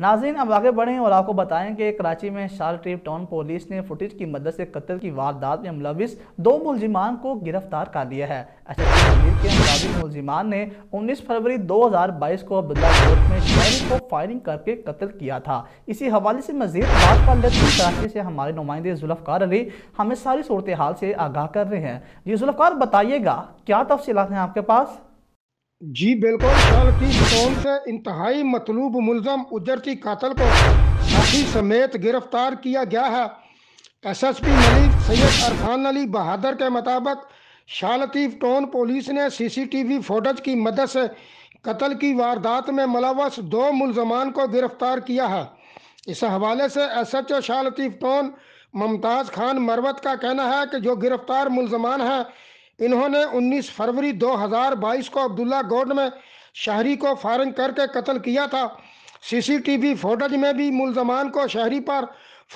नाजिन अब आगे बढ़ें और आपको बताएं कि कराची में शाल ट्रिप टाउन पुलिस ने फुटेज की मदद से कत्ल की वारदात में मुलविस दो मुलजिमान को गिरफ्तार कर लिया है अच्छा के मुताबिक मुलजिमान ने 19 फरवरी 2022 को अब्दुल्ला कोर्ट में शहरी को फायरिंग करके कत्ल किया था इसी हवाले से मजीद बात कर लेते हैं कराची से हमारे नुमाइंदे जुल्फ़कार अली हमें सारी सूरत हाल से आगाह कर रहे हैं जी जुल्फकार बताइएगा क्या तफसीत हैं आपके पास जी बिल्कुल कल की कौन से इंतहाई मतलूब मुलजम उजरती कातल को साथी समेत गिरफ्तार किया गया है S S P Malik Syed Arfan Ali Bahadur के मुताबिक शालतीफ टोन पुलिस ने C C T V footage की मदद से कत्ल की वारदात में मुलवस दो मुलजमान को गिरफ्तार किया है इस हवाले से S H O Shah Latif town Mumtaz Khan Marwat का कहना है कि जो गिरफ्तार मुलजमान हैं इन्होंने 19 फरवरी 2022 को अब्दुल्ला गोड में शहरी को फायरिंग करके कत्ल किया था सीसीटीवी फुटेज में भी मुलजमान को शहरी पर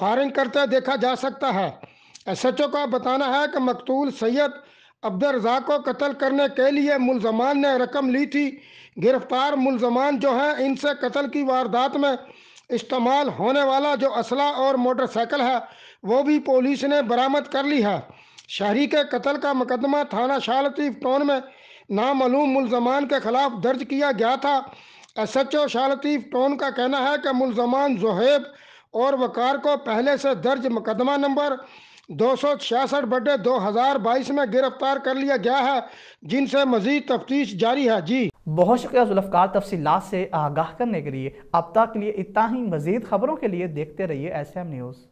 फायरिंग करते देखा जा सकता है एसएचओ का बताना है कि मकतूल सैयद अब्दुलरजा को कत्ल करने के लिए मुलजमान ने रकम ली थी गिरफ्तार मुलजमान जो हैं इनसे कत्ल की वारदात में इस्तेमाल होने वाला जो असला और मोटरसाइकिल है वो भी पुलिस ने बरामद कर ली है शहरी के कत्ल का मुकदमा थाना लतीफ टोन में नामूम मुलजमान के खिलाफ दर्ज किया गया था S H O Latif town का कहना है कि मुलजमान जहेब और वकार को पहले से दर्ज मुकदमा नंबर दो सौ छियासठ बटे दो हज़ार बाईस में गिरफ्तार कर लिया गया है जिनसे मजीद तफ्तीश जारी है जी बहुत शुक्रिया जुल्फ़कार तफसीत से आगाह करने के लिए अब तक के लिए इतना ही मजीद खबरों के लिए देखते रहिए एस एम न्यूज़